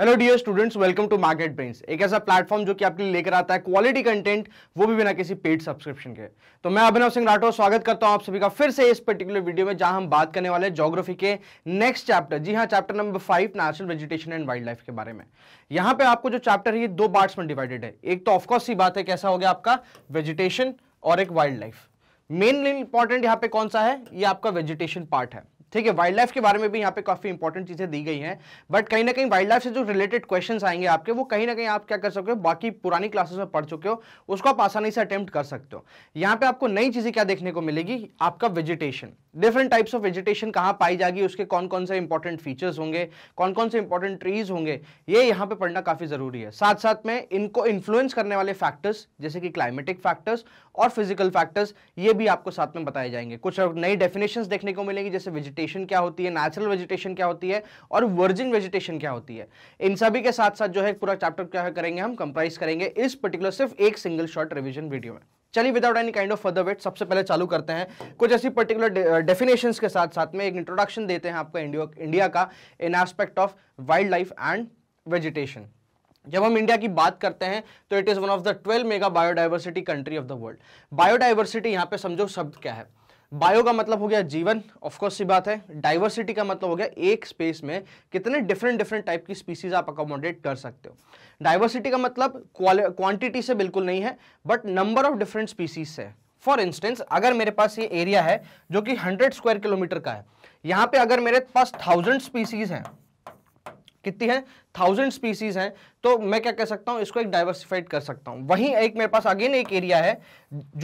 Hello dear students welcome to market brains एक ऐसा platform जो कि आपके लिए लेकर आता है क्वालिटी कंटेंट वो भी बिना किसी पेड सब्सक्रिप्शन के तो मैं अभिनव सिंह राठौर स्वागत करता हूं आप सभी का फिर से इस पर्टिकुलर वीडियो में जहां हम बात करने वाले हैं के नेक्स्ट चैप्टर जी हाँ chapter number five natural vegetation and wildlife के बारे में यहाँ पे आपको जो चैप्टर है ये दो पार्ट्स में डिवाइडेड है एक तो ऑफकोर्स ही बात है कैसा हो गया आपका वेजिटेशन और एक वाइल्ड लाइफ मेनली इंपॉर्टेंट यहाँ पे कौन सा है ये आपका वेजिटेशन पार्ट है ठीक है वाइल्ड लाइफ के बारे में भी यहाँ पे काफ़ी इंपॉर्टेंट चीज़ें दी गई हैं बट कहीं ना कहीं वाइल्ड लाइफ से जो रिलेटेड क्वेश्चन आएंगे आपके वो कहीं ना कहीं आप क्या कर सकते हो बाकी पुरानी क्लासेस में पढ़ चुके हो उसको आप आसानी से अटेम्प्ट कर सकते हो यहाँ पे आपको नई चीज़ें क्या देखने को मिलेगी आपका vegetation different types of vegetation कहाँ पाई जाएगी उसके कौन कौन से इंपॉर्टेंट फीचर्स होंगे कौन कौन से इंपॉर्टेंट ट्रीज होंगे ये यहाँ पे पढ़ना काफ़ी ज़रूरी है साथ साथ में इनको इन्फ्लुएंस करने वाले फैक्टर्स जैसे कि क्लाइमेटिक फैक्टर्स और फिजिकल फैक्टर्स ये भी आपको साथ में बताए जाएंगे कुछ नई डेफिनेशन देखने को मिलेगी जैसे वेजिटेशन वेजिटेशन क्या होती है नेचुरल वेजिटेशन क्या होती है और वर्जिन वेजिटेशन क्या होती है इन सभी के साथ साथ जो है पूरा चैप्टर क्या करेंगे हम कंप्राइज करेंगे इस पर्टिकुलर सिर्फ एक सिंगल शॉर्ट रिविजन वीडियो में चलिए without any kind of further wait सबसे पहले चालू करते हैं कुछ ऐसी पर्टिकुलर डेफिनेशन uh, के साथ साथ में एक इंट्रोडक्शन देते हैं आपको इंडिया का इन aspect of wild wildlife and vegetation जब हम इंडिया की बात करते हैं तो it is one of the twelve mega biodiversity country of the world biodiversity यहां पे समझो शब्द क्या है बायो का मतलब हो गया जीवन ऑफकोर्स सी बात है डाइवर्सिटी का मतलब हो गया एक स्पेस में कितने डिफरेंट डिफरेंट टाइप की स्पीसीज आप अकोमोडेट कर सकते हो डाइवर्सिटी का मतलब क्वांटिटी से बिल्कुल नहीं है but number of different species से फॉर इंस्टेंस अगर मेरे पास ये एरिया है जो कि हंड्रेड स्क्वायर किलोमीटर का है यहाँ पे अगर मेरे पास थाउजेंड स्पीसीज हैं कितनी है थाउजेंड स्पीसीज हैं तो मैं क्या कह सकता हूँ इसको एक डाइवर्सिफाइड कर सकता हूँ वहीं एक मेरे पास अगेन एक एरिया है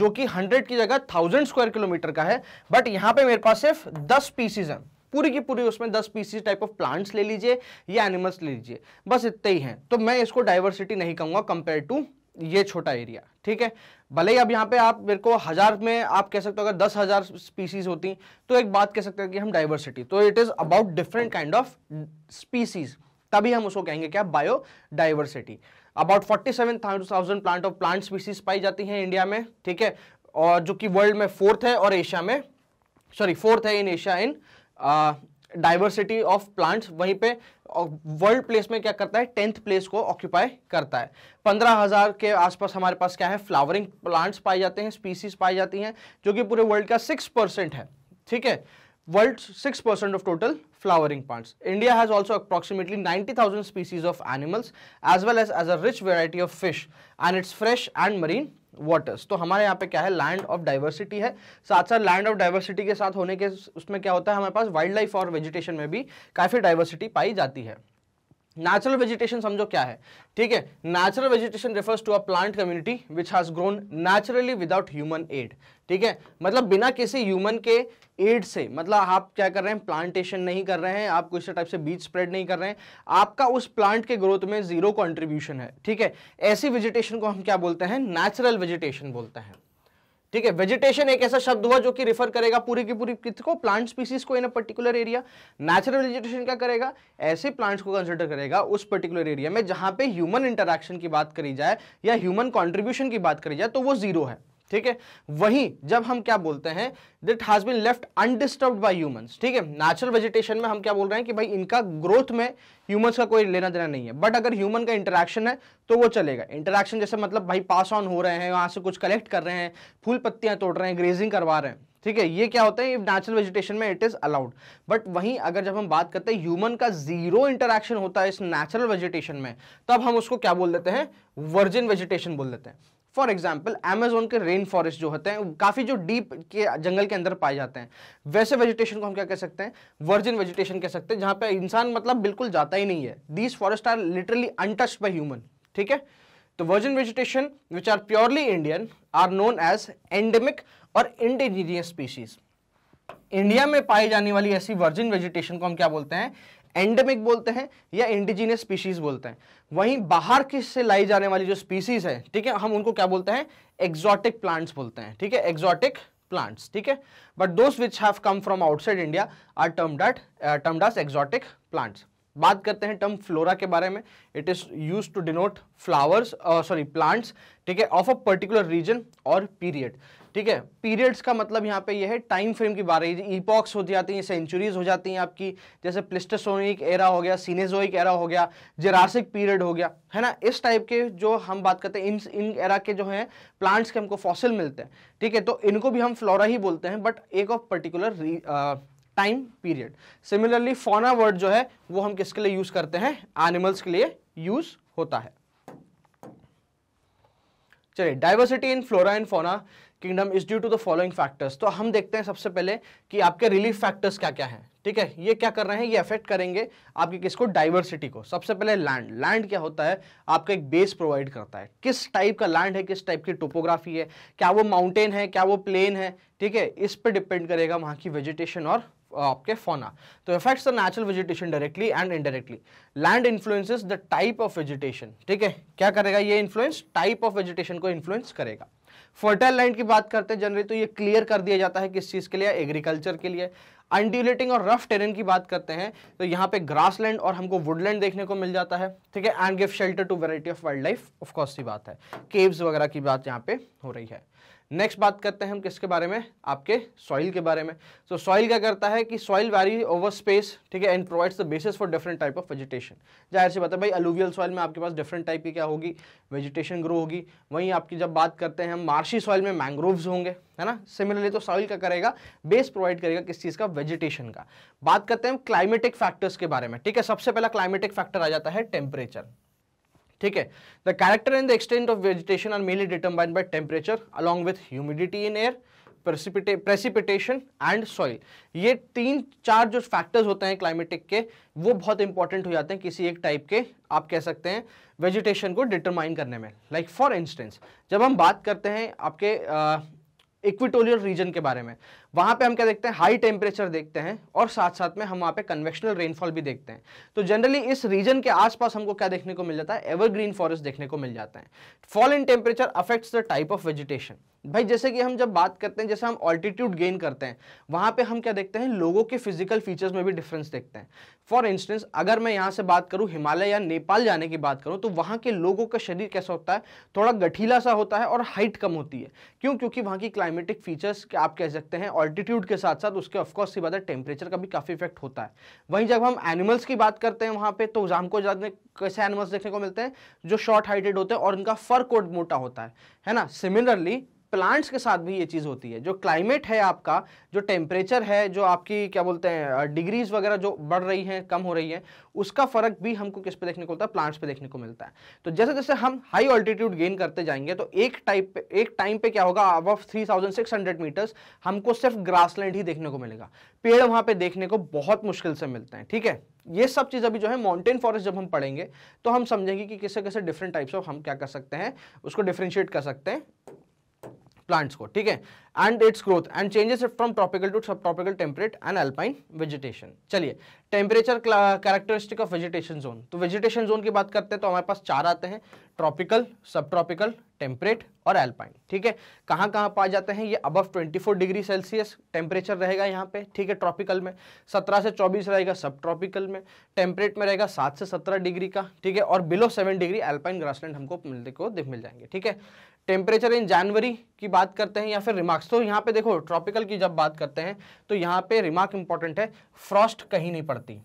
जो कि हंड्रेड की जगह थाउजेंड स्क्वायर किलोमीटर का है बट यहाँ पे मेरे पास सिर्फ दस स्पीसीज हैं पूरी की पूरी उसमें दस पीसीज टाइप ऑफ प्लांट्स ले लीजिए या एनिमल्स ले लीजिए बस इतने ही हैं तो मैं इसको डाइवर्सिटी नहीं कहूँगा कंपेयर टू ये छोटा एरिया ठीक है भले ही अब यहाँ पे आप मेरे को हज़ार में आप कह सकते हो अगर दस हज़ार स्पीसीज होती तो एक बात कह सकते हैं कि हम डाइवर्सिटी तो it is about different kind of species तभी हम उसको कहेंगे क्या biodiversity about forty seven thousand plant of plant species पाई जाती हैं इंडिया में ठीक है और जो कि वर्ल्ड में फोर्थ है और एशिया में सॉरी फोर्थ है in Asia in diversity of plants वहीं पे वर्ल्ड प्लेस में क्या करता है टेंथ प्लेस को ऑक्यूपाई करता है पंद्रह हज़ार के आसपास हमारे पास क्या है फ्लावरिंग प्लांट्स पाए जाते हैं स्पीसीज पाई जाती हैं जो कि पूरे वर्ल्ड का सिक्स परसेंट है ठीक है world 6% of total flowering plants india has also approximately 90000 species of animals as well as as a rich variety of fish and its fresh and marine waters तो हमारे यहाँ पे क्या है लैंड ऑफ डाइवर्सिटी है साथ साथ लैंड ऑफ डाइवर्सिटी के साथ होने के उसमें क्या होता है हमारे पास वाइल्ड लाइफ और वेजिटेशन में भी काफ़ी डाइवर्सिटी पाई जाती है नेचुरल वेजिटेशन समझो क्या है ठीक है natural vegetation refers to a plant community which has grown naturally without human aid ठीक है मतलब बिना किसी ह्यूमन के एड से मतलब आप क्या कर रहे हैं प्लांटेशन नहीं कर रहे हैं आप कुछ टाइप से बीज स्प्रेड नहीं कर रहे हैं आपका उस प्लांट के ग्रोथ में जीरो कंट्रीब्यूशन है ठीक है ऐसी वेजिटेशन को हम क्या बोलते हैं नेचुरल वेजिटेशन बोलते हैं ठीक है वेजिटेशन एक ऐसा शब्द हुआ जो कि रिफर करेगा पूरी की पूरी किसको प्लांट स्पीसीज को in a particular area natural vegetation क्या करेगा ऐसे प्लांट्स को कंसिडर करेगा उस पर्टिकुलर एरिया में जहां पे ह्यूमन इंटरेक्शन की बात करी जाए या ह्यूमन कॉन्ट्रीब्यूशन की बात करी जाए तो वो जीरो है ठीक है वहीं जब हम क्या बोलते हैं that has been left undisturbed by humans ठीक है नेचुरल वेजिटेशन में हम क्या बोल रहे हैं कि भाई इनका ग्रोथ में ह्यूमन्स का कोई लेना देना नहीं है बट अगर ह्यूमन का इंटरेक्शन है तो वो चलेगा इंटरेक्शन जैसे मतलब भाई पास ऑन हो रहे हैं वहां से कुछ कलेक्ट कर रहे हैं फूल पत्तियां तोड़ रहे हैं ग्रेजिंग करवा रहे हैं ठीक है ये क्या होता है नेचुरल वेजिटेशन में इट इज अलाउड बट वहीं अगर जब हम बात करते हैं ह्यूमन का जीरो इंटरेक्शन होता है इस नेचुरल वेजिटेशन में तब हम उसको क्या बोल देते हैं वर्जिन वेजिटेशन बोल देते हैं फॉर एग्जाम्पल एमेजोन के रेन फॉरेस्ट जो होते हैं काफ़ी जो डीप के जंगल के अंदर पाए जाते हैं वैसे वेजिटेशन को हम क्या कह सकते हैं वर्जिन वेजिटेशन कह सकते हैं जहां पे इंसान मतलब बिल्कुल जाता ही नहीं है these forest are literally untouched by human ठीक है तो virgin vegetation which are purely Indian are known as endemic और इंडिजीनियस स्पीशीज इंडिया में पाई जाने वाली ऐसी वर्जिन वेजिटेशन को हम क्या बोलते हैं एंडेमिक बोलते हैं या इंडिजीनियस स्पीशीज बोलते हैं वहीं बाहर की से लाई जाने वाली जो स्पीसीज है ठीक है हम उनको क्या बोलते हैं एक्जॉटिक प्लांट्स बोलते हैं ठीक है एक्जॉटिक प्लांट्स ठीक है but those which have come from outside India are termed at termed that exotic plants बात करते हैं टर्म फ्लोरा के बारे में it is used to denote flowers sorry plants ठीक है ऑफ अ पर्टिकुलर रीजन और पीरियड ठीक है पीरियड्स का मतलब यहाँ पे ये यह है टाइम फ्रेम की बारे रही ईपॉक्स हो जाती हैं सेंचुरीज हो जाती हैं आपकी जैसे प्लिस्टोनिक एरा हो गया सीनेजोइक एरा हो गया जेरासिक पीरियड हो गया है ना इस टाइप के जो हम बात करते हैं इन इन एरा के जो हैं प्लांट्स के हमको फॉसिल मिलते हैं ठीक है तो इनको भी हम फ्लोरा ही बोलते हैं बट एक of particular time period similarly fauna word जो है वो हम किसके लिए यूज करते हैं एनिमल्स के लिए यूज होता है चलिए diversity in flora and fauna kingdom is due to the following factors तो हम देखते हैं सबसे पहले कि आपके रिलीफ फैक्टर्स क्या क्या हैं ठीक है ये क्या कर रहे हैं ये अफेक्ट करेंगे आपकी किसको डाइवर्सिटी को सबसे पहले लैंड लैंड क्या होता है आपका एक बेस प्रोवाइड करता है किस टाइप का लैंड है किस टाइप की टोपोग्राफी है क्या वो माउंटेन है क्या वो प्लेन है ठीक है इस पर डिपेंड करेगा वहाँ की वेजिटेशन और आपके फोना तो affects the natural vegetation directly and indirectly land influence the type of vegetation ठीक है क्या करेगा ये इन्फ्लुएंस टाइप ऑफ वेजिटेशन को इन्फ्लुएंस करेगा फर्टाइल लैंड की बात करते हैं जनरली तो ये क्लियर कर दिया जाता है किस चीज़ के लिए एग्रीकल्चर के लिए अनड्यूलेटिंग और रफ टेरेन की बात करते हैं तो यहाँ पे लैंड और हमको वुडलैंड देखने को मिल जाता है ठीक है and give shelter to variety of wild life of course की बात है केव्स वगैरह की बात यहाँ पे हो रही है नेक्स्ट बात करते हैं हम किसके बारे में आपके सॉइल के बारे में सो so, सॉइल क्या करता है कि सॉइल वैरी ओवर स्पेस ठीक है and provides the basis for different type of vegetation जाहिर सी बात है भाई अलूवियल सॉइल में आपके पास डिफरेंट टाइप की क्या होगी वेजिटेशन ग्रो होगी वहीं आपकी जब बात करते हैं हम मार्शी सॉइल में मैंग्रोव्स होंगे है ना सिमिलरली तो सॉइल क्या करेगा बेस प्रोवाइड करेगा किस चीज़ का वेजिटेशन का बात करते हैं हम क्लाइमेटिक फैक्टर्स के बारे में ठीक है सबसे पहला क्लाइमेटिक फैक्टर आ जाता है टेम्परेचर ठीक है the character and the extent of vegetation are mainly determined by temperature along with humidity in air precipitation and soil ये तीन चार जो फैक्टर्स होते हैं क्लाइमेटिक के वो बहुत इंपॉर्टेंट हो जाते हैं किसी एक टाइप के आप कह सकते हैं वेजिटेशन को डिटरमाइन करने में लाइक फॉर इंस्टेंस जब हम बात करते हैं आपके इक्विटोरियल uh, रीजन के बारे में वहाँ पे हम क्या देखते हैं हाई टेम्परेचर देखते हैं और साथ साथ में हम वहाँ पे कन्वेक्शनल रेनफॉल भी देखते हैं तो जनरली इस रीजन के आसपास हमको क्या देखने को मिल जाता है एवरग्रीन फॉरेस्ट देखने को मिल जाते हैं fall in temperature affects the type of vegetation भाई जैसे कि हम जब बात करते हैं जैसे हम ऑल्टीट्यूड गेन करते हैं वहाँ पे हम क्या देखते हैं लोगों के फिजिकल फीचर्स में भी डिफरेंस देखते हैं फॉर इंस्टेंस अगर मैं यहाँ से बात करूँ हिमालय या नेपाल जाने की बात करूँ तो वहाँ के लोगों का शरीर कैसा होता है थोड़ा गठीला सा होता है और हाइट कम होती है क्यों क्योंकि वहाँ की क्लाइमेटिक फीचर्स आप कह सकते हैं ऑल्टीट्यूड के साथ साथ उसके ऑफकोर्स सी बात है टेम्परेचर का भी काफ़ी इफेक्ट होता है वहीं जब हम एनिमल्स की बात करते हैं वहाँ पे तो हमको ज़्यादा कैसे एनिमल्स देखने को मिलते हैं जो शॉर्ट हाइटेड होते हैं और उनका फर कोट मोटा होता है है ना सिमिलरली प्लांट्स के साथ भी ये चीज़ होती है जो क्लाइमेट है आपका जो टेम्परेचर है जो आपकी क्या बोलते हैं डिग्रीज वगैरह जो बढ़ रही हैं कम हो रही है उसका फ़र्क भी हमको किस पे देखने को मिलता है प्लांट्स पे देखने को मिलता है तो जैसे जैसे हम हाई ऑल्टीट्यूड गेन करते जाएंगे तो एक टाइप पे एक टाइम पे क्या होगा अब three thousand six hundred metres हमको सिर्फ ग्रासलैंड ही देखने को मिलेगा पेड़ वहाँ पे देखने को बहुत मुश्किल से मिलते हैं ठीक है ये सब चीज़ अभी जो है माउंटेन फॉरेस्ट जब हम पढ़ेंगे तो हम समझेंगे कि किसे कैसे डिफरेंट टाइप्स ऑफ हम क्या कर सकते हैं उसको डिफ्रेंशिएट कर सकते हैं प्लांट्स को ठीक है and its growth and changes from tropical to sub tropical temperate and alpine vegetation चलिए temperature characteristic of vegetation zone तो वेजिटेशन जोन की बात करते हैं तो हमारे पास चार आते हैं ट्रॉपिकल सब ट्रॉपिकल टेम्परेट और एल्पाइन ठीक है कहाँ कहाँ पाए जाते हैं ये अबव 24 डिग्री सेल्सियस टेम्परेचर रहेगा यहाँ पे ठीक है ट्रॉपिकल में 17 से 24 रहेगा सब ट्रॉपिकल में टेम्परेट में रहेगा 7 से 17 डिग्री का ठीक है और बिलो 7 डिग्री एल्पाइन ग्रासलैंड हमको मिलने को मिल जाएंगे ठीक है टेम्परेचर इन जनवरी की बात करते हैं या फिर रिमार्क्स तो यहाँ पे देखो ट्रॉपिकल की जब बात करते हैं तो यहाँ पे रिमार्क इंपॉर्टेंट है फ्रॉस्ट कहीं नहीं पड़ती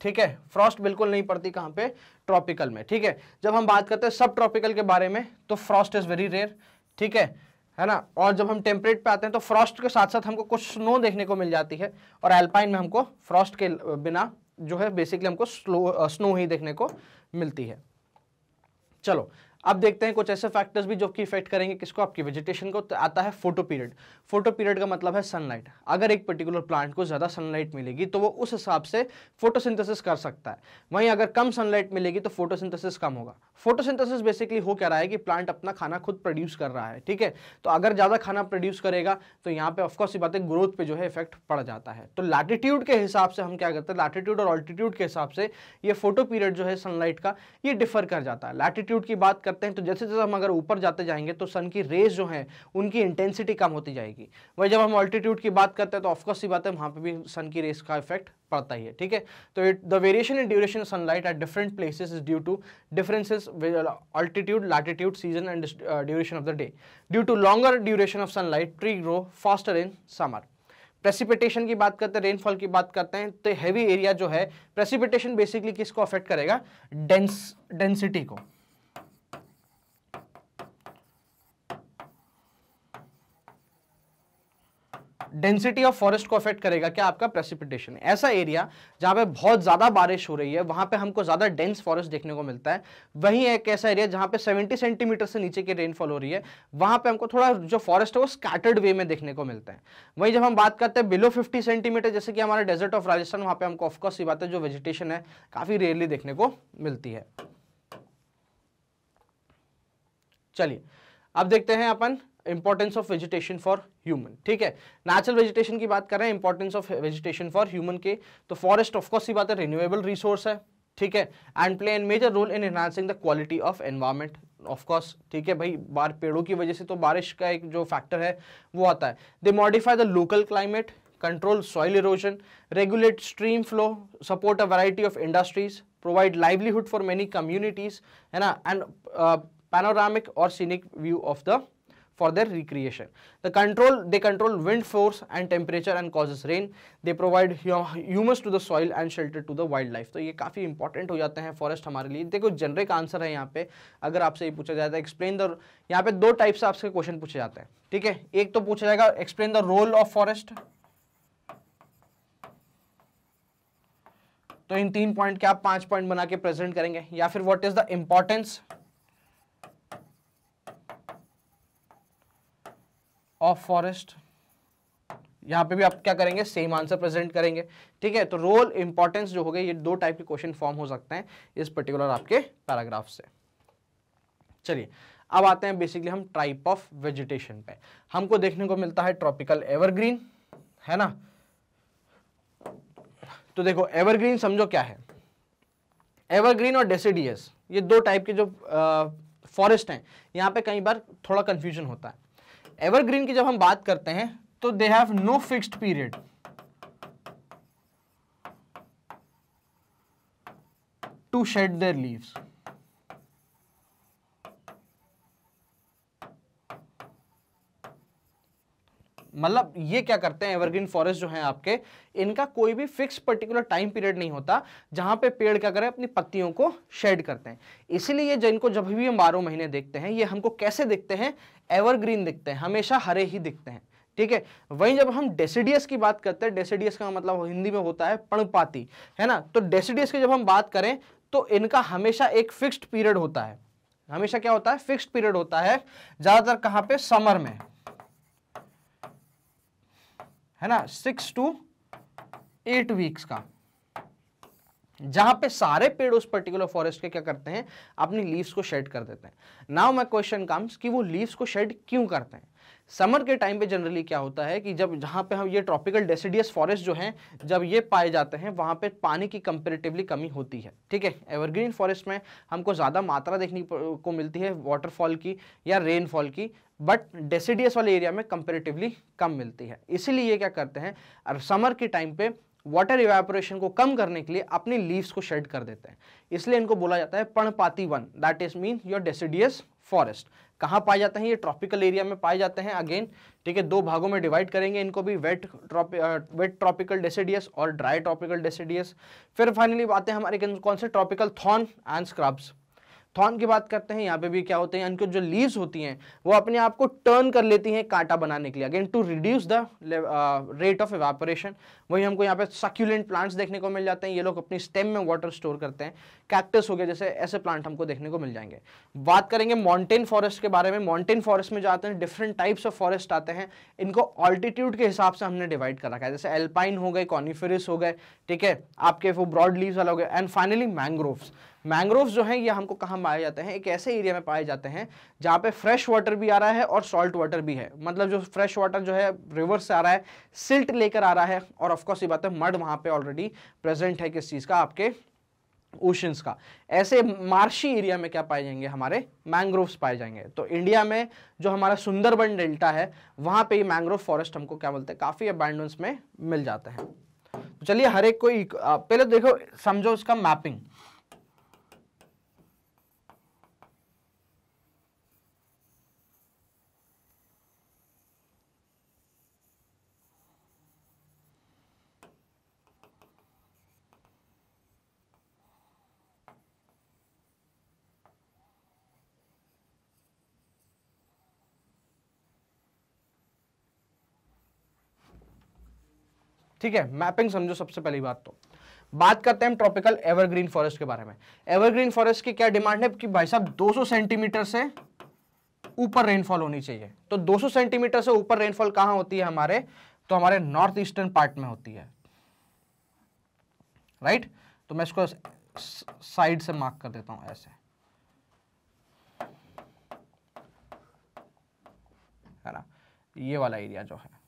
ठीक है फ्रॉस्ट बिल्कुल नहीं पड़ती कहाँ पे ट्रॉपिकल में ठीक है जब हम बात करते हैं सब ट्रॉपिकल के बारे में तो फ्रॉस्ट इज़ वेरी रेयर ठीक है है ना और जब हम टेम्परेट पे आते हैं तो फ्रॉस्ट के साथ साथ हमको कुछ स्नो देखने को मिल जाती है और एल्पाइन में हमको फ्रॉस्ट के बिना जो है बेसिकली हमको स्नो ही देखने को मिलती है चलो अब देखते हैं कुछ ऐसे फैक्टर्स भी जो कि इफेक्ट करेंगे किसको आपकी वेजिटेशन को तो आता है फोटो पीरियड फोटो पीरियड का मतलब है सनलाइट अगर एक पर्टिकुलर प्लांट को ज़्यादा सनलाइट मिलेगी तो वो उस हिसाब से फोटोसिंथेसिस कर सकता है वहीं अगर कम सनलाइट मिलेगी तो फोटोसिंथेसिस कम होगा फोटोसिंथेसिस बेसिकली हो क्या रहा है कि प्लांट अपना खाना खुद प्रोड्यूस कर रहा है ठीक है तो अगर ज़्यादा खाना प्रोड्यूस करेगा तो यहाँ पे ऑफकोर्स ये बात है ग्रोथ पे जो है इफेक्ट पड़ जाता है तो लैटिट्यूड के हिसाब से हम क्या करते हैं लैटिट्यूड और ऑल्टीट्यूड के हिसाब से ये फोटो पीरियड जो है सनलाइट का ये डिफर कर जाता है लैटिट्यूड की बात कर करते हैं तो जैसे जैसे हम अगर ऊपर जाते जाएंगे तो सन की रेज जो है उनकी इंटेंसिटी कम होती जाएगी वही जब हम ऑल्टीट्यूड की बात करते हैं तो ऑफकोर्स ही बात है वहाँ पर भी सन की रेज का इफेक्ट पड़ता ही है ठीक है तो it the variation in duration of sunlight at different places is due to differences altitude latitude season and duration of the day due to longer duration of sunlight tree grow faster in summer precipitation की बात करते हैं rainfall की बात करते हैं तो heavy area जो है प्रेसिपिटेशन बेसिकली किसको अफेक्ट करेगा डेंस डेंसिटी को डेंसिटी ऑफ फॉरेस्ट को अफेक्ट करेगा क्या आपका प्रेसिपिटेशन ऐसा एरिया जहां पे बहुत ज़्यादा बारिश हो रही है वहां पे हमको ज़्यादा डेंस फॉरेस्ट देखने को मिलता है वही एक ऐसा एरिया जहां पे 70 सेंटीमीटर से नीचे की रेनफॉल हो रही है वहां पे हमको थोड़ा जो फॉरेस्ट है वो स्कैटर्ड वे में देखने को मिलता है वही जब हम बात करते हैं बिलो फिफ्टी सेंटीमीटर जैसे कि हमारे डेजर्ट ऑफ राजस्थान वहां पर हमको ऑफकोर्स ये बात है जो वेजिटेशन है काफ़ी रेयरली देखने को मिलती है चलिए अब देखते हैं अपन importance of vegetation for human ठीक है नेचुरल वेजिटेशन की बात कर रहे हैं importance of vegetation for human के तो फॉरेस्ट ऑफकोर्स ही बात है रिन्यूएबल रिसोर्स है ठीक है and play an major role in enhancing the quality of environment of course ठीक है भाई बार पेड़ों की वजह से तो बारिश का एक जो फैक्टर है वो आता है they modify the local climate control soil erosion regulate stream flow support a variety of industries provide livelihood for many communities है ना एंड पैनोरामिक और scenic view of the for their recreation. The control, they control wind force and temperature and causes rain. They provide humus to the soil and shelter to the wildlife. तो ये काफ़ी important हो जाते हैं forest हमारे लिए देखो generic answer है यहाँ पे अगर आपसे ये पूछा जाता है एक्सप्लेन द यहाँ पे दो टाइप से आपसे क्वेश्चन पूछे जाते हैं ठीक है एक तो पूछा जाएगा explain the role of forest तो इन तीन पॉइंट के आप पांच पॉइंट बना के प्रेजेंट करेंगे या फिर what is the importance of forest यहाँ पे भी आप क्या करेंगे सेम आंसर प्रेजेंट करेंगे ठीक है तो रोल इंपॉर्टेंस जो हो गए ये दो टाइप के क्वेश्चन फॉर्म हो सकते हैं इस पर्टिकुलर आपके पैराग्राफ से चलिए अब आते हैं बेसिकली हम टाइप ऑफ वेजिटेशन पे हमको देखने को मिलता है ट्रॉपिकल एवरग्रीन है ना तो देखो एवरग्रीन समझो क्या है एवरग्रीन और डेसिडियस ये दो टाइप के जो फॉरेस्ट हैं यहाँ पे कई बार थोड़ा कंफ्यूजन होता है एवरग्रीन की जब हम बात करते हैं तो they have no fixed period to shed their leaves मतलब ये क्या करते हैं एवरग्रीन फॉरेस्ट जो है आपके इनका कोई भी फिक्स पर्टिकुलर टाइम पीरियड नहीं होता जहां पे पेड़ क्या करें अपनी पत्तियों को शेड करते हैं इसीलिए जिनको जब भी हम बारह महीने देखते हैं ये हमको कैसे दिखते हैं एवरग्रीन दिखते हैं हमेशा हरे ही दिखते हैं ठीक है वहीं जब हम डेसिडियस की बात करते हैं डेसिडियस का मतलब हिंदी में होता है पणपाती है ना तो डेसिडियस की जब हम बात करें तो इनका हमेशा एक फिक्स्ड पीरियड होता है हमेशा क्या होता है फिक्स्ड पीरियड होता है ज़्यादातर कहाँ पे समर में है ना सिक्स टू एट वीक्स का जहां पे सारे पेड़ उस पर्टिकुलर फॉरेस्ट के क्या करते हैं अपनी लीव्स को शेड कर देते हैं नाउ माई क्वेश्चन कम्स कि वो लीव्स को शेड क्यों करते हैं समर के टाइम पे जनरली क्या होता है कि जब जहां पे हम ये ट्रॉपिकल डेसिडियस फॉरेस्ट जो हैं जब ये पाए जाते हैं वहां पे पानी की कंपेरेटिवली कमी होती है ठीक है एवरग्रीन फॉरेस्ट में हमको ज़्यादा मात्रा देखने को मिलती है वाटरफॉल की या रेनफॉल की बट डेसीडियस वाले एरिया में कंपेरेटिवली कम मिलती है इसीलिए क्या करते हैं समर के टाइम पे वाटर इवेपोरेशन को कम करने के लिए अपनी लीव्स को शेड कर देते हैं इसलिए इनको बोला जाता है पणपाती वन that is mean your deciduous forest कहाँ पाए जाते हैं ये ट्रॉपिकल एरिया में पाए जाते हैं अगेन ठीक है दो भागों में डिवाइड करेंगे इनको भी wet tropic wet tropical deciduous और ड्राई ट्रॉपिकल डेसीडियस फिर फाइनली बातें हमारे कौन से tropical thorn and scrubs thorn की बात करते हैं यहाँ पे भी क्या होते हैं इनके जो लीव्स होती हैं वो अपने आप को टर्न कर लेती हैं कांटा बनाने के लिए again to reduce the rate of evaporation वहीं हमको यहाँ पे सक्यूलेंट प्लांट्स देखने को मिल जाते हैं ये लोग अपनी स्टेम में वाटर स्टोर करते हैं कैक्टस हो गया जैसे ऐसे प्लांट हमको देखने को मिल जाएंगे बात करेंगे माउंटेन फॉरेस्ट के बारे में माउंटेन फॉरेस्ट में जाते हैं डिफरेंट टाइप्स ऑफ फॉरेस्ट आते हैं इनको ऑल्टीट्यूड के हिसाब से हमने डिवाइड कर रखा है जैसे एल्पाइन हो गए कॉनिफेरिस हो गए ठीक है आपके वो ब्रॉड लीव्स वाला हो गए एंड फाइनली मैंग्रोव्स मैंग्रोव जो हैं ये हमको कहाँ पाए जाते हैं एक ऐसे एरिया में पाए जाते हैं जहाँ पे फ्रेश वाटर भी आ रहा है और सॉल्ट वाटर भी है मतलब जो फ्रेश वाटर जो है रिवर से आ रहा है सिल्ट लेकर आ रहा है और ऑफकोर्स ये बात है मड वहाँ पे ऑलरेडी प्रेजेंट है किस चीज़ का आपके ओशंस का ऐसे मार्शी एरिया में क्या पाए जाएंगे हमारे मैंग्रोव्स पाए जाएंगे तो इंडिया में जो हमारा सुंदरबन डेल्टा है वहाँ पर ये मैंग्रोव फॉरेस्ट हमको क्या बोलते हैं काफ़ी अबैंडस में मिल जाते हैं तो चलिए हर एक कोई पहले देखो समझो उसका मैपिंग ठीक है मैपिंग समझो सबसे पहली बात तो बात करते हैं ट्रॉपिकल एवरग्रीन फॉरेस्ट के बारे में एवरग्रीन फॉरेस्ट की क्या डिमांड है कि भाई साहब 200 सेंटीमीटर से ऊपर रेनफॉल होनी चाहिए तो 200 सेंटीमीटर से ऊपर रेनफॉल कहां होती है हमारे तो हमारे नॉर्थ ईस्टर्न पार्ट में होती है राइट तो मैं इसको साइड से मार्क कर देता हूं ऐसे ये वाला एरिया जो है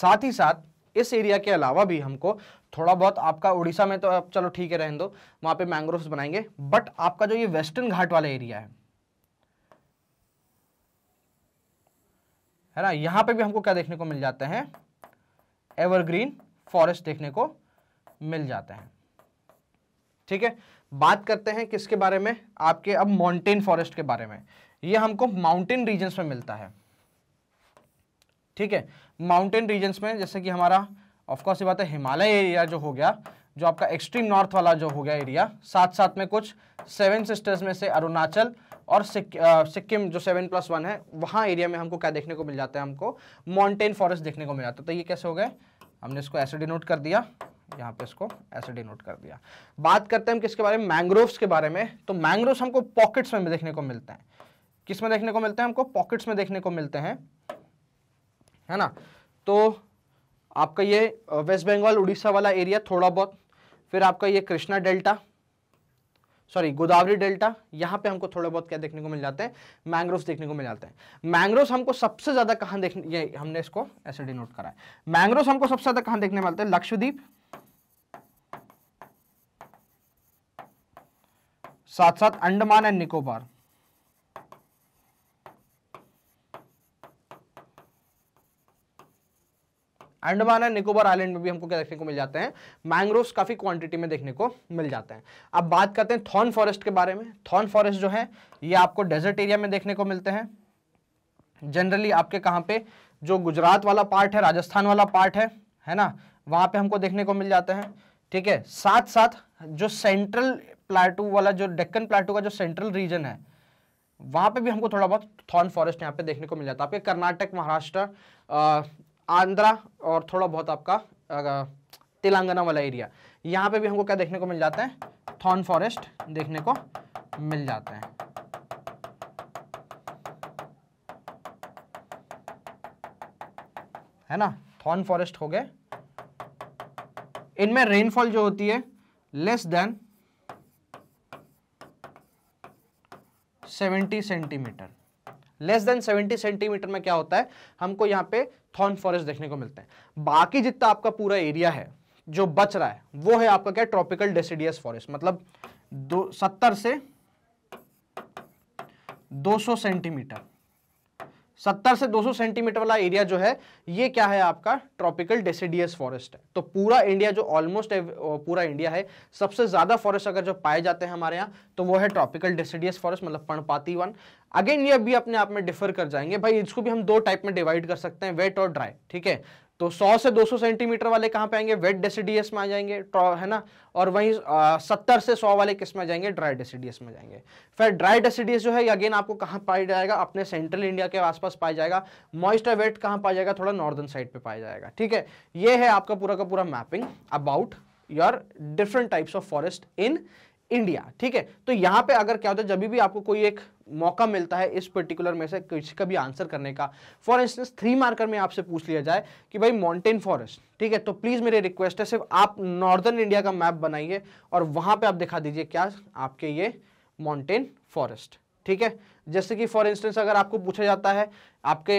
साथ ही साथ इस एरिया के अलावा भी हमको थोड़ा बहुत आपका उड़ीसा में तो आप चलो ठीक है रहने दो वहां पे मैंग्रोव्स बनाएंगे बट आपका जो ये वेस्टर्न घाट वाला एरिया है है ना यहां पे भी हमको क्या देखने को मिल जाते हैं एवरग्रीन फॉरेस्ट देखने को मिल जाते हैं ठीक है बात करते हैं किसके बारे में आपके अब माउंटेन फॉरेस्ट के बारे में यह हमको माउंटेन रीजन में मिलता है ठीक है माउंटेन रीजन्स में जैसे कि हमारा ऑफकोर्स ये बात है हिमालय एरिया जो हो गया जो आपका एक्सट्रीम नॉर्थ वाला जो हो गया एरिया साथ साथ में कुछ सेवन सिस्टर्स में से अरुणाचल और सिक्किम जो सेवन प्लस वन है वहाँ एरिया में हमको क्या देखने को मिल जाता है हमको माउंटेन फॉरेस्ट देखने को मिल जाता है तो ये कैसे हो गए हमने इसको ऐसे डिनोट कर दिया यहाँ पे इसको ऐसे डिनोट कर दिया बात करते हैं हम किसके बारे में मैंग्रोव्स के बारे में तो मैंग्रोव्स हमको पॉकेट्स में देखने को मिलते हैं किस में देखने को मिलते हैं हमको पॉकेट्स में देखने को मिलते हैं है ना तो आपका ये वेस्ट बंगाल उड़ीसा वाला एरिया थोड़ा बहुत फिर आपका ये Krishna delta sorry Godavari delta यहाँ पे हमको थोड़ा बहुत क्या देखने को मिल जाते हैं मैंग्रोव देखने को मिल जाते हैं मैंग्रोव हमको सबसे ज़्यादा कहाँ देखने ये हमने इसको ऐसे डिनोट करा है मैंग्रोव हमको सबसे ज़्यादा कहाँ देखने मिलते हैं लक्षद्वीप साथ साथ Andaman and Nicobar Andaman and Nicobar island में भी हमको क्या देखने को मिल जाते हैं मैंग्रोव्स काफ़ी क्वांटिटी में देखने को मिल जाते हैं अब बात करते हैं थॉर्न फॉरेस्ट के बारे में थॉर्न फॉरेस्ट जो है ये आपको डेजर्ट एरिया में देखने को मिलते हैं जनरली आपके कहाँ पे जो गुजरात वाला पार्ट है राजस्थान वाला पार्ट है है ना वहाँ पे हमको देखने को मिल जाते हैं ठीक है साथ साथ जो सेंट्रल प्लाटू वाला जो डेक्कन प्लाटू का जो सेंट्रल रीजन है वहाँ पे भी हमको थोड़ा बहुत थॉर्न फॉरेस्ट यहाँ पे देखने को मिल जाता है आपके कर्नाटक महाराष्ट्र आंध्रा और थोड़ा बहुत आपका तेलंगाना वाला एरिया यहाँ पे भी हमको क्या देखने को मिल जाता है थॉर्न फॉरेस्ट देखने को मिल जाते हैं है ना थॉर्न फॉरेस्ट हो गए इनमें रेनफॉल जो होती है less than 70 centimetre less than 70 centimetre में क्या होता है हमको यहाँ पे थॉर्न फॉरेस्ट देखने को मिलते हैं बाकी जितना आपका पूरा एरिया है जो बच रहा है वो है आपका क्या ट्रॉपिकल डेसिडियस फॉरेस्ट मतलब दो सत्तर से 200 सेंटीमीटर 70 से 200 सेंटीमीटर वाला एरिया जो है ये क्या है आपका ट्रॉपिकल डेसिडियस फॉरेस्ट है तो पूरा इंडिया जो ऑलमोस्ट पूरा इंडिया है सबसे ज़्यादा फॉरेस्ट अगर जो पाए जाते हैं हमारे यहाँ तो वो है ट्रॉपिकल डेसिडियस फॉरेस्ट मतलब पणपाती वन अगेन ये अभी अपने आप में डिफर कर जाएंगे भाई इसको भी हम दो टाइप में डिवाइड कर सकते हैं वेट और ड्राई ठीक है तो 100 से 200 सेंटीमीटर वाले कहाँ पे आएंगे वेट डेसीडीएस में आ जाएंगे है ना और वहीं आ, 70 से 100 वाले किस में जाएंगे ड्राई डेसीडीएस में जाएंगे फिर ड्राई डेसीडीएस जो है अगेन आपको कहाँ पाया जाएगा अपने सेंट्रल इंडिया के आसपास पाया जाएगा मॉइस्टर वेट कहाँ पाया जाएगा थोड़ा नॉर्दर्न साइड पर पाया जाएगा ठीक है ये है आपका पूरा का पूरा mapping about your different types of forest in India ठीक है तो यहां पे अगर क्या होता है जब भी आपको कोई एक मौका मिलता है इस पर्टिकुलर में से किसी का भी आंसर करने का फॉर इंस्टेंस थ्री मार्कर में आपसे पूछ लिया जाए कि भाई माउंटेन फॉरेस्ट ठीक है तो प्लीज़ मेरी रिक्वेस्ट है सिर्फ आप नॉर्दर्न इंडिया का मैप बनाइए और वहां पर आप दिखा दीजिए क्या आपके ये माउंटेन फॉरेस्ट ठीक है जैसे कि फॉर इंस्टेंस अगर आपको पूछा जाता है आपके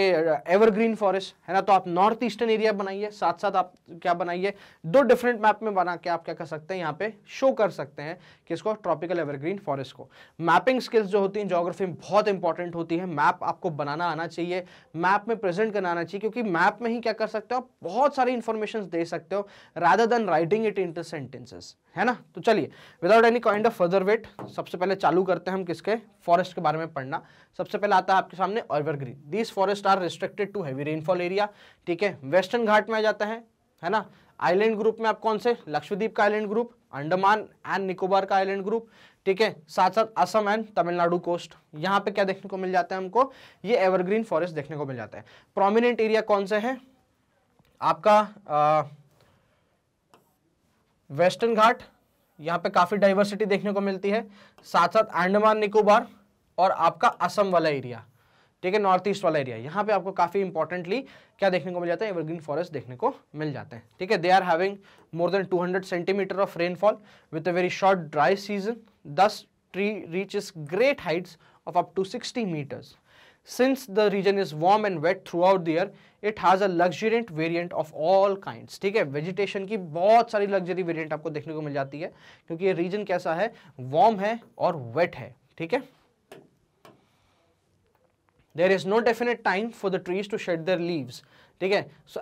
एवरग्रीन uh, फॉरेस्ट है ना तो आप नॉर्थ ईस्टर्न एरिया बनाइए साथ साथ आप क्या बनाइए दो डिफरेंट मैप में बना के आप क्या कर सकते हैं यहाँ पे शो कर सकते हैं कि इसको ट्रॉपिकल एवरग्रीन फॉरेस्ट को मैपिंग स्किल्स जो होती हैं जोग्राफी में बहुत इंपॉर्टेंट होती है मैप आपको बनाना आना चाहिए मैप में प्रेजेंट करना आना चाहिए क्योंकि मैप में ही क्या कर सकते हो आप बहुत सारी इन्फॉर्मेशन दे सकते हो rather than writing it into sentences है ना तो चलिए without any kind of further wait सबसे पहले चालू करते हैं हम किसके फॉरेस्ट के बारे में पढ़ना जाएगा सबसे पहले आता है आपके सामने evergreen this forest are restricted to heavy rainfall area ठीक है वेस्टर्न घाट में आ जाता है है ना आइलैंड ग्रुप में आप कौन से लक्षद्वीप का island group Andaman and Nicobar का आइलैंड ग्रुप ठीक है साथ साथ असम एंड तमिलनाडु कोस्ट यहाँ पे क्या देखने को मिल जाता है हमको ये एवरग्रीन फॉरेस्ट देखने को मिल जाता है प्रोमिनेंट एरिया कौन से है आपका वेस्टर्न घाट यहाँ पे काफ़ी डाइवर्सिटी देखने को मिलती है साथ साथ अंडमान निकोबार और आपका असम वाला एरिया ठीक है नॉर्थ ईस्ट वाला एरिया यहाँ पे आपको काफ़ी इंपॉर्टेंटली क्या देखने को मिल जाता है एवरग्रीन फॉरेस्ट देखने को मिल जाते हैं ठीक है they are having more than 200 centimetre of rainfall with a very short dry season thus tree reach is great heights of up to 60 metres since the region is warm and wet through there it has a luxuriant variant of all kind ठीक है vegetation की बहुत सारी luxury variant आपको देखने को मिल जाती है क्योंकि ये रीजन कैसा है वार्म है और वेट है ठीक है there is no definite time for the trees to shed their leave ठीक है so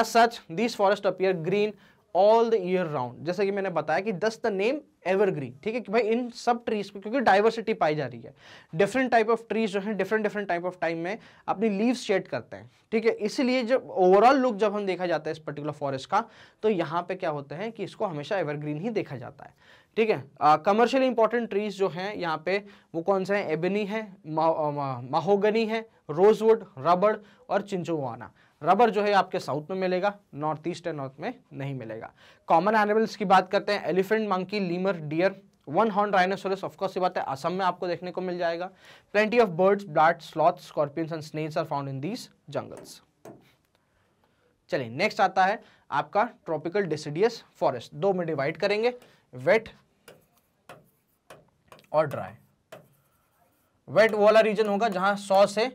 as such this forest appear green all the year round जैसे कि मैंने बताया कि दस द नेम एवरग्रीन ठीक है कि भाई इन सब ट्रीज को क्योंकि डाइवर्सिटी पाई जा रही है डिफरेंट टाइप ऑफ ट्रीज जो है different different type of time में अपनी लीव शेड करते हैं ठीक है इसीलिए जब ओवरऑल लुक जब हम देखा जाता है इस पर्टिकुलर फॉरेस्ट का तो यहाँ पे क्या होता है कि इसको हमेशा एवरग्रीन ही देखा जाता है ठीक है कमर्शियली इंपॉर्टेंट ट्रीज जो हैं यहाँ पे वो कौन से हैं एबनी है माहोगनी है रोजवुड रबड़ और चिंचुआना रबर जो है आपके साउथ में मिलेगा नॉर्थ ईस्ट एंड नॉर्थ में नहीं मिलेगा कॉमन एनिमल्स की बात करते हैं elephant monkey lemur deer one horn rhinoceros of course ये बात है असम में आपको देखने को मिल जाएगा plenty of birds bat sloth scorpions and snakes are found in these jungles चलिए नेक्स्ट आता है आपका ट्रॉपिकल डिसिडियस फॉरेस्ट दो में डिवाइड करेंगे वेट और ड्राई वेट वाला रीजन होगा जहां 100 से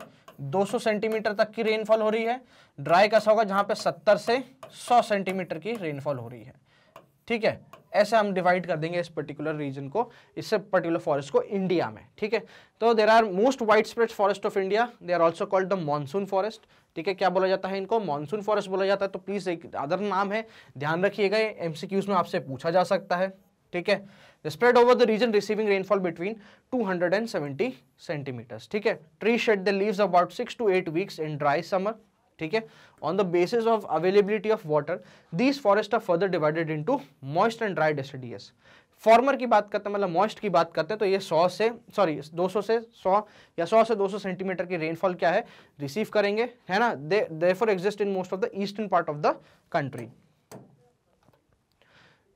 200 सेंटीमीटर तक की रेनफॉल हो रही है ड्राई कैसा होगा जहां पे 70 से 100 सेंटीमीटर की रेनफॉल हो रही है ठीक है ऐसे हम डिवाइड कर देंगे इस पर्टिकुलर रीजन को इस पर्टिकुलर फॉरेस्ट को इंडिया में ठीक है तो there are most wide spread forest of India they are also called the monsoon forest ठीक है क्या बोला जाता है इनको मॉनसून फॉरेस्ट बोला जाता है तो प्लीज़ एक अदर नाम है ध्यान रखिएगा एमसीक्यूज में आपसे पूछा जा सकता है ठीक है spread over the region receiving rainfall between 270 centimetres ठीक है tree shed the leaves about six to eight weeks in dry summer ठीक है on the basis of availability of water these forest are further divided into moist and dry deciduous former की बात करते हैं मतलब moist की बात करते हैं तो ये 100 से सॉरी 200 से 100 या 100 से 200 सेंटीमीटर की रेनफॉल क्या है रिसीव करेंगे है ना they for exist in most of the eastern part of the country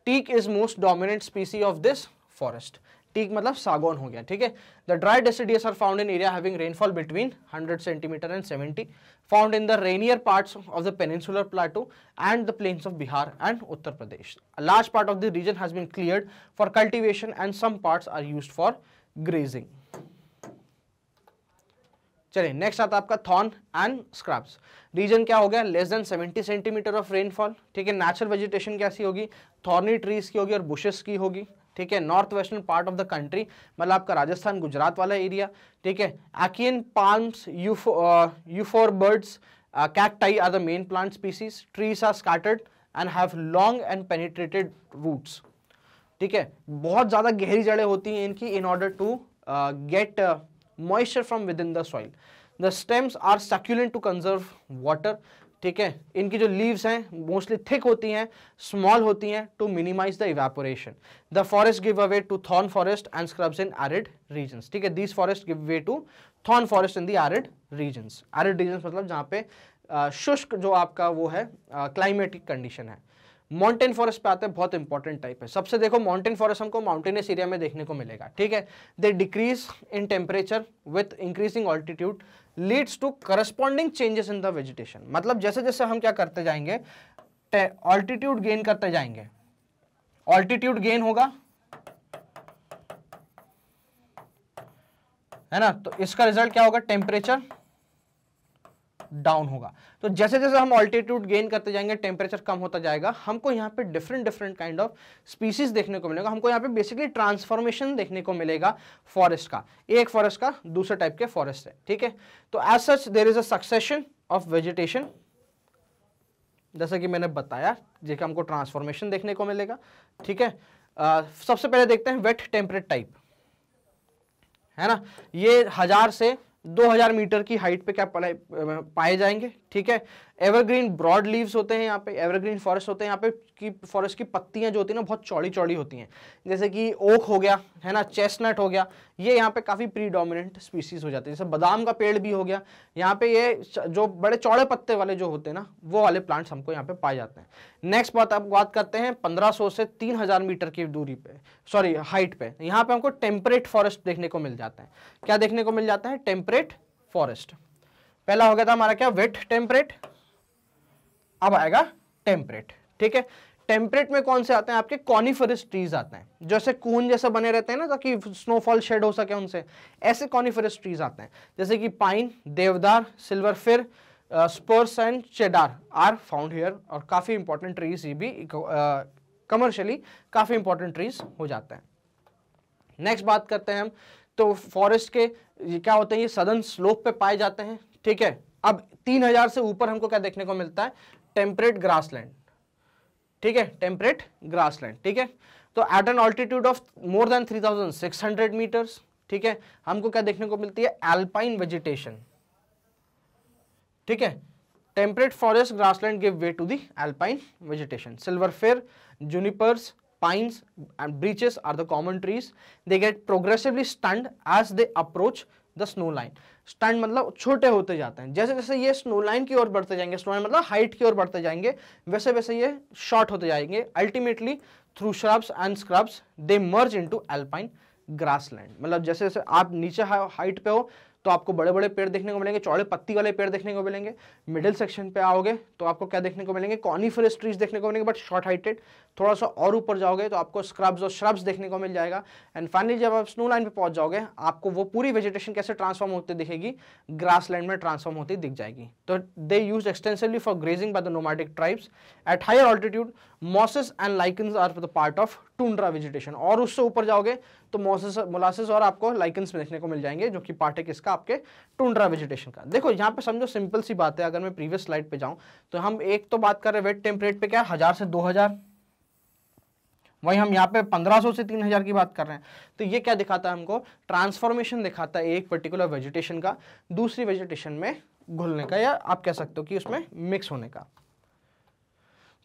teak is most dominant species of this forest teak मतलब सागौन हो गया ठीक है the dry deciduous are found in area having rainfall between 100 centimetre and 70 found in the rainier parts of the peninsular plateau and the plains of Bihar and Uttar Pradesh a large part of the region has been cleared for cultivation and some parts are used for grazing चलिए next आता है आपका thorn and scrubs reason क्या हो गया less than 70 centimetre of rainfall ठीक है natural vegetation कैसी होगी थॉर्नी ट्रीज की होगी और बुशेस की होगी ठीक है north western part of the country मतलब आपका राजस्थान गुजरात वाला एरिया ठीक है acacia palms euphorbias cacti are the main plant species trees are scattered and have long and penetrated roots ठीक है बहुत ज़्यादा गहरी जड़ें होती हैं इनकी in order to get moisture from within the soil the stems are succulent to conserve water ठीक है इनकी जो लीव्स हैं मोस्टली थिक होती हैं स्मॉल होती हैं to minimise the evaporation the forest give away to thorn forest and scrubs in arid regions ठीक है these forest give way to thorn forest in the arid regions arid regions मतलब जहाँ पे शुष्क जो आपका वो है क्लाइमेटिक कंडीशन है माउंटेन फॉरेस्ट पे आते हैं बहुत इंपॉर्टेंट टाइप है सबसे देखो माउंटेन फॉरेस्ट हमको माउंटेनियस एरिया में देखने को मिलेगा ठीक है the decrease in temperature with increasing altitude leads to corresponding changes in the vegetation मतलब जैसे जैसे हम क्या करते जाएंगे ऑल्टीट्यूड गेन करते जाएंगे ऑल्टीट्यूड गेन होगा है ना तो इसका रिजल्ट क्या होगा टेम्परेचर डाउन होगा तो जैसे जैसे हम ऑल्टीट्यूड गेन करते जाएंगे टेम्परेचर कम होता जाएगा हमको यहाँ पे different different kind of species देखने को मिलेगा हमको यहाँ पे बेसिकली ट्रांसफॉर्मेशन देखने को मिलेगा फॉरेस्ट का एक फॉरेस्ट का दूसरे टाइप के फॉरेस्ट है ठीक है तो as such there is a succession of vegetation जैसा कि मैंने बताया जैसे हमको ट्रांसफॉर्मेशन देखने को मिलेगा ठीक है सबसे पहले देखते हैं वेट टेम्परेट टाइप है ना ये हजार से 2000 मीटर की हाइट पे क्या पाए जाएंगे ठीक है एवरग्रीन ब्रॉड लीव्स होते हैं यहाँ पे एवरग्रीन फॉरेस्ट होते हैं यहाँ पे कि फॉरेस्ट की पत्तियां जो होती हैं ना बहुत चौड़ी चौड़ी होती हैं जैसे कि ओक हो गया है ना चेस्टनट हो गया ये यहाँ पे काफ़ी प्रीडोमिनेंट स्पीसीज हो जाती है जैसे बादाम का पेड़ भी हो गया यहाँ पे ये जो बड़े चौड़े पत्ते वाले जो होते हैं ना वो वाले प्लांट्स हमको यहाँ पे पाए जाते हैं नेक्स्ट बात आप बात करते हैं पंद्रह से तीन मीटर की दूरी पे सॉरी हाइट पे यहाँ पे हमको टेम्परेट फॉरेस्ट देखने को मिल जाते हैं क्या देखने को मिल जाते हैं टेम्परेट फॉरेस्ट पहला हो गया था हमारा क्या वेट टेम्परेट अब आएगा टेम्परेट ठीक है टेम्परेट में कौन से आते हैं आपके कॉनिफरस ट्रीज आते हैं जैसे कून जैसे बने रहते हैं ना ताकि स्नोफॉल शेड हो सके उनसे ऐसे कॉनिफरस ट्रीज आते हैं जैसे कि pine deodar silver fir spruce and cedar are found here और काफ़ी इंपॉर्टेंट ट्रीज ये भी कमर्शियली काफ़ी इंपॉर्टेंट ट्रीज हो जाते हैं नेक्स्ट बात करते हैं हम तो फॉरेस्ट के ये क्या होते हैं ये सदन स्लोप पे पाए जाते हैं ठीक है अब तीन हजार से ऊपर हमको क्या देखने को मिलता है टेम्परेट ग्रासलैंड ठीक है टेम्परेट ग्रासलैंड ठीक है तो at an altitude of more than 3600 meters ठीक है हमको क्या देखने को मिलती है एल्पाइन वेजिटेशन ठीक है temperate forest grassland give way to the alpine vegetation silver fir junipers pines and birches are the common trees they get progressively stunted as they approach the snow line stand मतलब छोटे होते जाते हैं जैसे जैसे ये स्नो लाइन की ओर बढ़ते जाएंगे स्नो लाइन मतलब हाइट की ओर बढ़ते जाएंगे वैसे वैसे ये शॉर्ट होते जाएंगे ultimately through shrubs and scrubs they merge into alpine grassland मतलब जैसे जैसे आप नीचे हाइट पे हो तो आपको बड़े बड़े पेड़ देखने को मिलेंगे चौड़े पत्ती वाले पेड़ देखने को मिलेंगे मिडिल सेक्शन पे आओगे तो आपको क्या देखने को मिलेंगे कॉनीफरस ट्रीज देखने को मिलेंगे बट शॉर्ट हाइटेड थोड़ा सा और ऊपर जाओगे तो आपको स्क्रब्स और श्रब्स देखने को मिल जाएगा एंड फाइनली जब आप स्नो लाइन पर पहुंच जाओगे आपको वो पूरी वेजिटेशन कैसे ट्रांसफॉर्म होती दिखेगी ग्रास लैंड में ट्रांसफॉर्म होती दिख जाएगी तो they use extensively for grazing by the nomadic tribes at higher altitude mosses and lichens are the part of tundra vegetation और उससे ऊपर जाओगे तो मोलासिस मोलासिस और आपको लाइकन्स में देखने को मिल जाएंगे जो कि पार्ट है किसका आपके टूंड्रा वेजिटेशन का देखो यहाँ पे समझो सिंपल सी बात है अगर मैं प्रीवियस स्लाइड पे जाऊँ तो हम एक तो बात कर रहे हैं वेट टेम्परेट पे क्या हज़ार से दो हज़ार वही हम यहाँ पे 1500 से 3000 की बात कर रहे हैं तो ये क्या दिखाता है हमको ट्रांसफॉर्मेशन दिखाता है एक पर्टिकुलर वेजिटेशन का दूसरी वेजिटेशन में घुलने का या आप कह सकते हो कि उसमें मिक्स होने का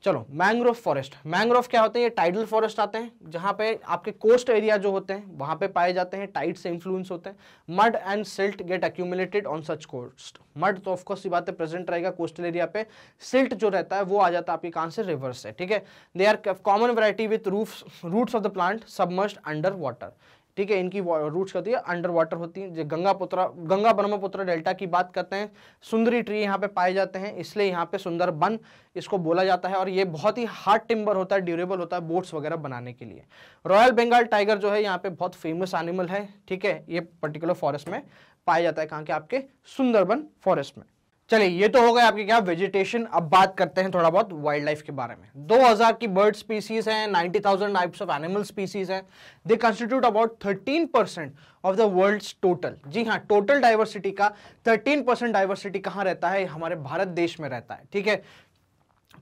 चलो मैंग्रोव फॉरेस्ट मैंग्रोव क्या होते हैं ये टाइडल फॉरेस्ट आते हैं जहाँ पे आपके कोस्ट एरिया जो होते हैं वहाँ पे पाए जाते हैं टाइड से इन्फ्लुएंस होते हैं mud and silt get accumulated on such coast mud तो ऑफकोर्स ये बातें प्रेजेंट रहेगा कोस्टल एरिया पे सिल्ट जो रहता है वो आ जाता है आपके कहाँ से रिवर्स से ठीक है they are common variety with roof roots of the plant submerged under water ठीक है इनकी रूट्स होती है अंडर वाटर होती है जो पुत्र गंगा ब्रह्मपुत्र डेल्टा की बात करते हैं सुंदरी ट्री यहाँ पे पाए जाते हैं इसलिए यहाँ पे सुंदर बन इसको बोला जाता है और ये बहुत ही हार्ड टिम्बर होता है ड्यूरेबल होता है बोट्स वगैरह बनाने के लिए रॉयल बंगाल टाइगर जो है यहाँ पे बहुत फेमस एनिमल है ठीक है ये पर्टिकुलर फॉरेस्ट में पाया जाता है कहाँ के आपके सुंदरबन फॉरेस्ट में चलिए ये तो हो गए आपके क्या वेजिटेशन अब बात करते हैं थोड़ा बहुत वाइल्ड लाइफ के बारे में 2000 की बर्ड स्पीसीज हैं 90,000 टाइप्स ऑफ एनिमल स्पीसीज हैं they constitute about 13 percent of the world's total जी हाँ टोटल डाइवर्सिटी का 13 परसेंट डाइवर्सिटी कहाँ रहता है हमारे भारत देश में रहता है ठीक है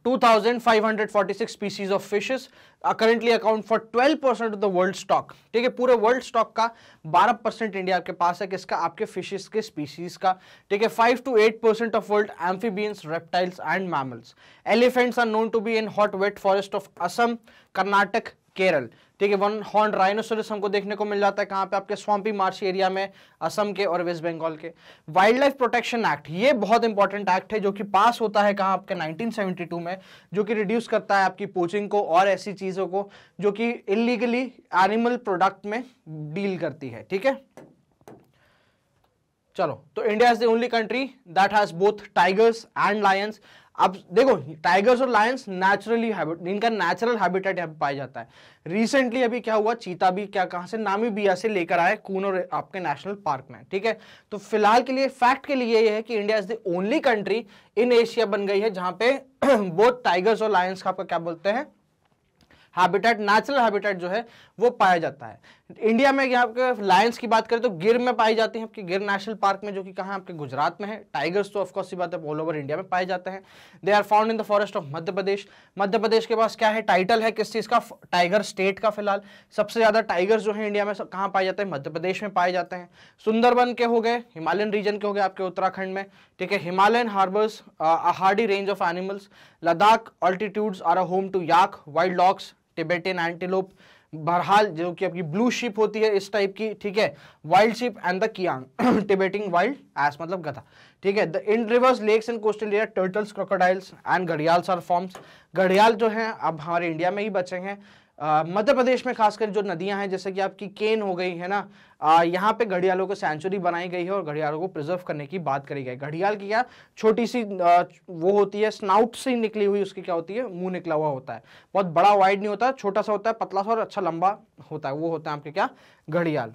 2546 species of fishes currently account for 12 percent of the world stock ठीक है पूरे वर्ल्ड स्टॉक का 12 परसेंट इंडिया के पास है किसका आपके फिशेस के स्पीसीज का ठीक है five to eight percent of world amphibians reptiles and mammals elephants are known to be in hot wet forest of Assam Karnataka Kerala ठीक है वन हॉर्न राइनोसोरस हमको देखने को मिल जाता है कहाँ पे आपके स्वाम्पी मार्च एरिया में असम के और वेस्ट बंगाल के वाइल्ड लाइफ प्रोटेक्शन एक्ट ये बहुत इंपॉर्टेंट एक्ट है जो कि पास होता है कहाँ आपके 1972 में जो कि रिड्यूस करता है आपकी पोचिंग को और ऐसी चीज़ों को जो कि इलीगली एनिमल प्रोडक्ट में डील करती है ठीक है चलो तो India is the only country that has both tigers and lions अब देखो टाइगर्स और लायंस नेचुरली हैबिट इनका नेचुरल हैबिटेट यहाँ पाया जाता है रिसेंटली अभी क्या हुआ चीता भी क्या कहाँ से बिया से लेकर आए कून और आपके नेशनल पार्क में ठीक है तो फिलहाल के लिए फैक्ट के लिए ये है कि India is the only country in Asia बन गई है जहाँ पे बोथ टाइगर्स और लायंस का आपका क्या बोलते हैं हैबिटेट नेचुरल हैबिटेट जो है वो पाया जाता है इंडिया में आपके लायंस की बात करें तो गिर में पाई जाती हैं आपकी गिर नेशनल पार्क में जो कि कहाँ आपके गुजरात में है टाइगर्स तो ऑफकोर्स बात है ऑल ओवर इंडिया में पाए जाते हैं they are found in the forest of Madhya Pradesh Madhya Pradesh के पास क्या है टाइटल है किस चीज़ का टाइगर स्टेट का फिलहाल सबसे ज़्यादा टाइगर्स जो है इंडिया में कहाँ पाए जाते हैं मध्य प्रदेश में पाए जाते हैं सुंदरबन के हो गए हिमालयन रीजन के हो गए आपके उत्तराखंड में ठीक है Himalayan harbours hardy range of animals Ladakh altitudes are a home to yak wild dogs Tibetan antelope बहरहाल जो कि आपकी ब्लू शिप होती है इस टाइप की ठीक है wild sheep and the kiang Tibetan wild ass मतलब गधा ठीक है the in rivers lakes and coastal area turtles crocodiles and gharials are forms घड़ियाल जो हैं अब हमारे इंडिया में ही बचे हैं मध्य प्रदेश में खासकर जो नदियां हैं जैसे कि आपकी केन हो गई है ना आ, यहाँ पे घड़ियालों को सेंचुरी बनाई गई है और घड़ियालों को प्रिजर्व करने की बात करी गई घड़ियाल की क्या छोटी सी आ, वो होती है स्नाउट से निकली हुई उसकी क्या होती है मुंह निकला हुआ होता है बहुत बड़ा वाइड नहीं होता छोटा सा होता है पतला सा और अच्छा लंबा होता है वो होता है आपके क्या घड़ियाल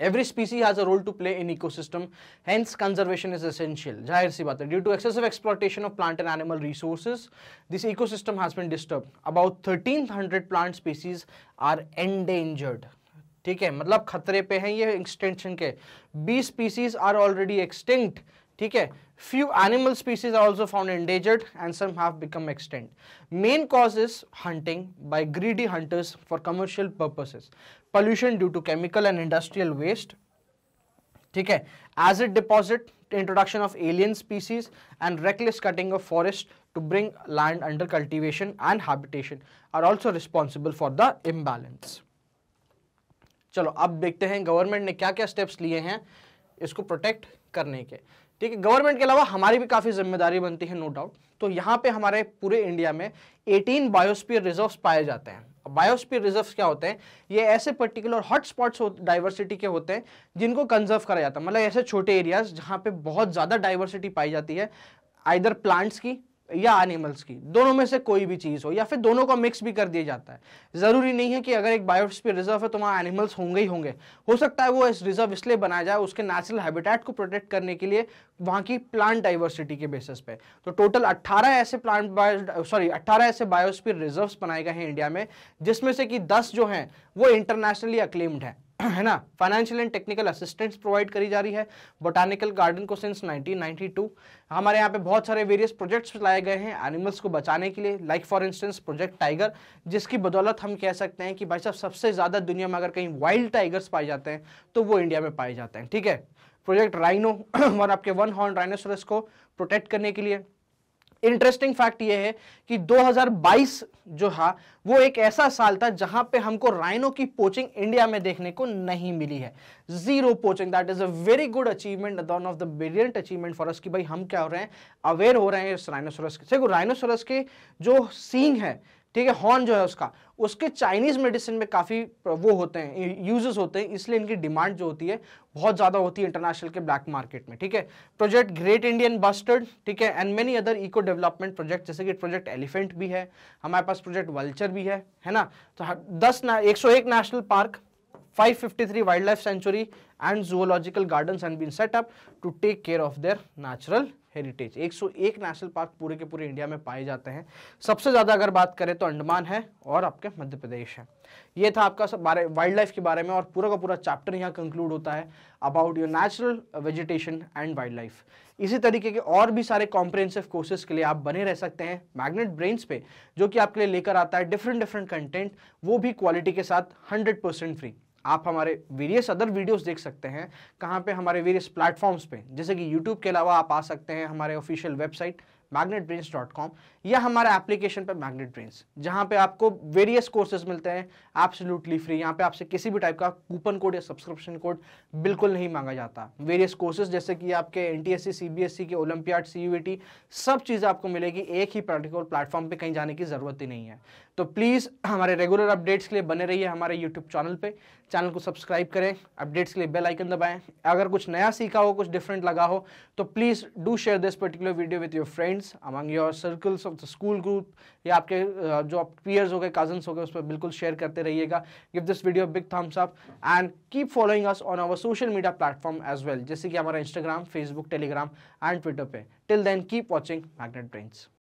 Every species has a role to play in ecosystem, hence conservation is essential. जाहिर सी बात है due to excessive exploitation of plant and animal resources, this ecosystem has been disturbed. About 1300 plant species are endangered. ठीक है मतलब खतरे पे हैं ये एक्सटेंशन के 20 स्पीसीज आर ऑलरेडी एक्सटिंक्ट ठीक है Few animal species are also found endangered and some have become extinct. Main cause is hunting by greedy hunters for commercial purposes. Pollution due to chemical and industrial waste. ठीक है acid deposit introduction of alien species and reckless cutting of forest to bring land under cultivation and habitation are also responsible for the imbalance. चलो अब देखते हैं government ने क्या क्या steps लिए हैं इसको प्रोटेक्ट करने के ठीक है गवर्नमेंट के अलावा हमारी भी काफ़ी जिम्मेदारी बनती है नो डाउट तो यहाँ पे हमारे पूरे इंडिया में 18 बायोस्पियर रिजर्व्स पाए जाते हैं बायोस्पियर रिजर्व्स क्या होते हैं ये ऐसे पर्टिकुलर हॉटस्पॉट्स डाइवर्सिटी के होते हैं जिनको कंजर्व करा जाता है मतलब ऐसे छोटे एरियाज जहाँ पे बहुत ज़्यादा डाइवर्सिटी पाई जाती है आइदर प्लांट्स की या एनिमल्स की दोनों में से कोई भी चीज़ हो या फिर दोनों का मिक्स भी कर दिया जाता है ज़रूरी नहीं है कि अगर एक बायोस्फीयर रिजर्व है तो वहाँ एनिमल्स होंगे ही होंगे हो सकता है वो इस रिजर्व इसलिए बनाया जाए उसके नेचुरल हैबिटेट को प्रोटेक्ट करने के लिए वहाँ की प्लांट डाइवर्सिटी के बेसिस पे तो टोटल अट्ठारह ऐसे प्लांट बायो सॉरी अट्ठारह ऐसे बायोस्फीयर रिजर्व्स बनाए गए हैं इंडिया में जिसमें से कि दस जो हैं वो इंटरनेशनली अक्लेम्ड हैं है ना financial and technical assistance provide करी जा रही है बोटानिकल गार्डन को सिंस 1992 हमारे यहाँ पे बहुत सारे वेरियस प्रोजेक्ट्स लाए गए हैं एनिमल्स को बचाने के लिए like for instance project tiger जिसकी बदौलत हम कह सकते हैं कि भाई साहब सबसे ज़्यादा दुनिया में अगर कहीं वाइल्ड टाइगर्स पाए जाते हैं तो वो इंडिया में पाए जाते हैं ठीक है प्रोजेक्ट राइनो और आपके वन हॉर्न राइनोसोरस को प्रोटेक्ट करने के लिए इंटरेस्टिंग फैक्ट ये है कि 2022 जो है वो एक ऐसा साल था जहां पे हमको राइनो की पोचिंग इंडिया में देखने को नहीं मिली है zero poaching that is a very good achievement one of the brilliant achievement for us कि भाई हम क्या हो रहे हैं अवेयर हो रहे हैं इस राइनोसोरस से राइनोसोरस के जो सींग है ठीक है हॉर्न जो है उसका उसके चाइनीज़ मेडिसिन में काफ़ी वो होते हैं यूजेस होते हैं इसलिए इनकी डिमांड जो होती है बहुत ज़्यादा होती है इंटरनेशनल के ब्लैक मार्केट में ठीक है प्रोजेक्ट ग्रेट इंडियन बस्टर्ड ठीक है and many other eco development project जैसे कि प्रोजेक्ट एलिफेंट भी है हमारे पास प्रोजेक्ट वल्चर भी है है ना तो दस ना एक सौ एक national park 553 wildlife sanctuary and gardens garden and been set up to take care of their natural heritage 101 national park पूरे के पूरे इंडिया में पाए जाते हैं सबसे ज़्यादा अगर बात करें तो अंडमान है और आपके मध्य प्रदेश है ये था आपका सब बारे वाइल्ड लाइफ के बारे में और पूरा का पूरा चैप्टर यहाँ कंक्लूड होता है about your natural vegetation and wildlife इसी तरीके के और भी सारे कॉम्प्रेंसिव कोर्सेज के लिए आप बने रह सकते हैं मैग्नेट ब्रेन्स पे जो कि आपके लिए लेकर आता है डिफरेंट डिफरेंट कंटेंट वो भी क्वालिटी के साथ हंड्रेड परसेंट फ्री आप हमारे वेरियस अदर वीडियोस देख सकते हैं कहाँ पे हमारे वेरियस प्लेटफॉर्म्स पे जैसे कि यूट्यूब के अलावा आप आ सकते हैं हमारे ऑफिशियल वेबसाइट मैग्नेट या हमारा एप्लीकेशन पर मैग्नेट ड्रेन्स जहाँ पे आपको वेरियस कोर्सेज मिलते हैं एब्सोल्युटली फ्री यहाँ पे आपसे किसी भी टाइप का कूपन कोड या सब्सक्रिप्शन कोड बिल्कुल नहीं मांगा जाता वेरियस कोर्सेज जैसे कि आपके N T S C C B S C के ओलंपियाड सी सब चीज़ें आपको मिलेगी एक ही पर्टिकुलर प्लेटफॉर्म पर कहीं जाने की ज़रूरत ही नहीं है तो प्लीज़ हमारे रेगुलर अपडेट्स के लिए बने रहिए हमारे यूट्यूब चैनल पर चैनल को सब्सक्राइब करें अपडेट्स के लिए बेल आइकन दबाएं अगर कुछ नया सीखा हो कुछ डिफरेंट लगा हो तो please do share this particular video with your friends among your circles of तो स्कूल ग्रुप या आपके जो आप पीयर्स हो गए कजन्स हो गए उस पर बिल्कुल शेयर करते रहिएगा give this video big thumbs up and keep following us on our social media platform as well जैसे कि हमारा Instagram Facebook Telegram and Twitter पे till then keep watching Magnet brains